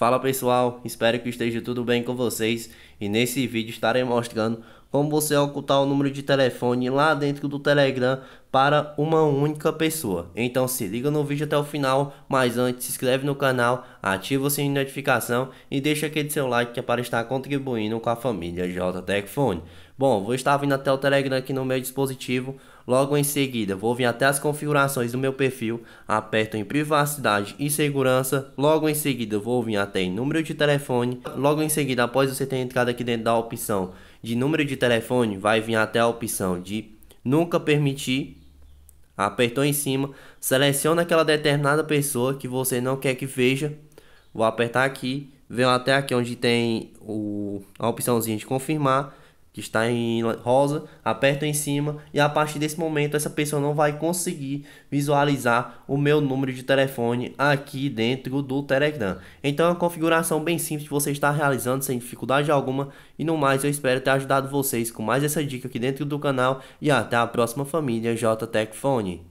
Fala pessoal, espero que esteja tudo bem com vocês e nesse vídeo estarei mostrando como você ocultar o número de telefone lá dentro do Telegram para uma única pessoa. Então se liga no vídeo até o final, mas antes se inscreve no canal, ativa o sininho de notificação e deixa aquele seu like que é para estar contribuindo com a família JTecFone. Bom, vou estar vindo até o Telegram aqui no meu dispositivo, Logo em seguida, vou vir até as configurações do meu perfil, aperto em privacidade e segurança. Logo em seguida, vou vir até em número de telefone. Logo em seguida, após você ter entrado aqui dentro da opção de número de telefone, vai vir até a opção de nunca permitir. Apertou em cima, seleciona aquela determinada pessoa que você não quer que veja. Vou apertar aqui, venho até aqui onde tem o, a opçãozinha de confirmar que está em rosa, aperto em cima e a partir desse momento essa pessoa não vai conseguir visualizar o meu número de telefone aqui dentro do Telegram. Então é uma configuração bem simples que você está realizando sem dificuldade alguma e no mais eu espero ter ajudado vocês com mais essa dica aqui dentro do canal e até a próxima família JTech